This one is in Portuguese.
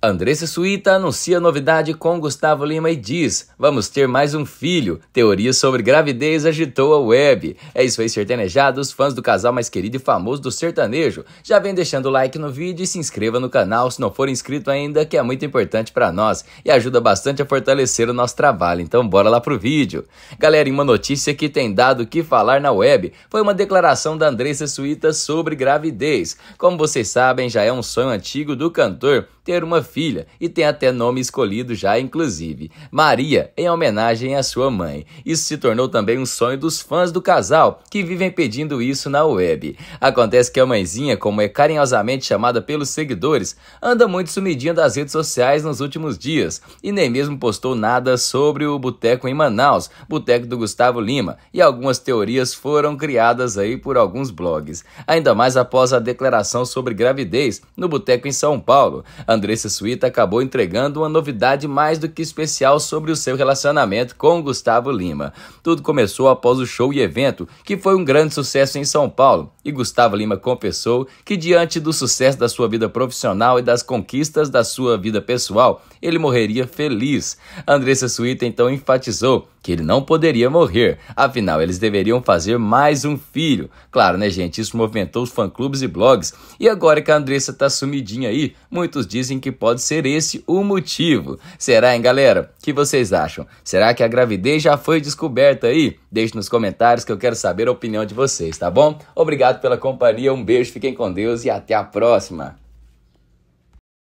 Andressa Suíta anuncia novidade com Gustavo Lima e diz: Vamos ter mais um filho. Teoria sobre gravidez agitou a web. É isso aí, sertanejados, fãs do casal mais querido e famoso do sertanejo. Já vem deixando o like no vídeo e se inscreva no canal se não for inscrito ainda, que é muito importante para nós e ajuda bastante a fortalecer o nosso trabalho. Então, bora lá pro vídeo. Galera, uma notícia que tem dado o que falar na web foi uma declaração da Andressa Suíta sobre gravidez. Como vocês sabem, já é um sonho antigo do cantor ter uma filha e tem até nome escolhido já, inclusive: Maria, em homenagem à sua mãe. Isso se tornou também um sonho dos fãs do casal, que vivem pedindo isso na web. Acontece que a mãezinha, como é carinhosamente chamada pelos seguidores, anda muito sumidinha das redes sociais nos últimos dias e nem mesmo postou nada sobre o boteco em Manaus, boteco do Gustavo Lima, e algumas teorias foram criadas aí por alguns blogs. Ainda mais após a declaração sobre gravidez no boteco em São Paulo. A Andressa Suíta acabou entregando uma novidade mais do que especial sobre o seu relacionamento com Gustavo Lima. Tudo começou após o show e evento, que foi um grande sucesso em São Paulo, e Gustavo Lima confessou que, diante do sucesso da sua vida profissional e das conquistas da sua vida pessoal, ele morreria feliz. Andressa Suíta então enfatizou que ele não poderia morrer, afinal eles deveriam fazer mais um filho. Claro, né, gente? Isso movimentou os fã-clubes e blogs. E agora que a Andressa tá sumidinha aí, muitos dizem dizem que pode ser esse o motivo. Será, hein, galera? O que vocês acham? Será que a gravidez já foi descoberta aí? Deixe nos comentários que eu quero saber a opinião de vocês, tá bom? Obrigado pela companhia, um beijo, fiquem com Deus e até a próxima!